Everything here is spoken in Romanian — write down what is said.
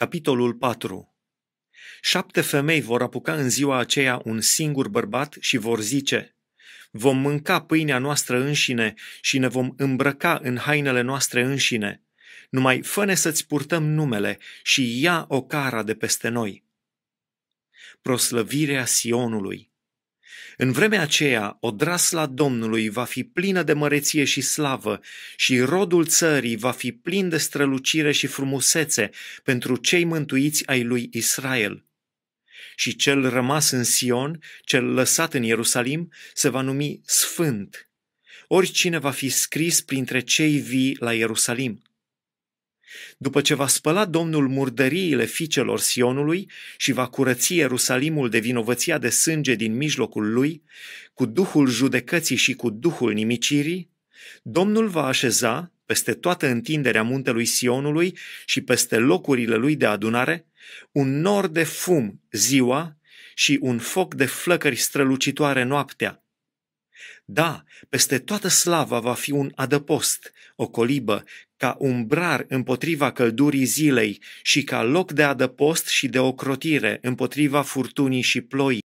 Capitolul 4 Șapte femei vor apuca în ziua aceea un singur bărbat și vor zice, Vom mânca pâinea noastră înșine și ne vom îmbrăca în hainele noastre înșine. Numai fă să-ți purtăm numele și ia o cara de peste noi. Proslăvirea Sionului în vremea aceea, odrasla Domnului va fi plină de măreție și slavă și rodul țării va fi plin de strălucire și frumusețe pentru cei mântuiți ai lui Israel. Și cel rămas în Sion, cel lăsat în Ierusalim, se va numi Sfânt. Oricine va fi scris printre cei vii la Ierusalim. După ce va spăla Domnul murdăriile ficelor Sionului și va curăți Ierusalimul de vinovăția de sânge din mijlocul lui, cu duhul judecății și cu duhul nimicirii, Domnul va așeza peste toată întinderea muntelui Sionului și peste locurile lui de adunare, un nor de fum ziua și un foc de flăcări strălucitoare noaptea, da, peste toată slava va fi un adăpost, o colibă, ca umbrar împotriva căldurii zilei și ca loc de adăpost și de ocrotire împotriva furtunii și ploii.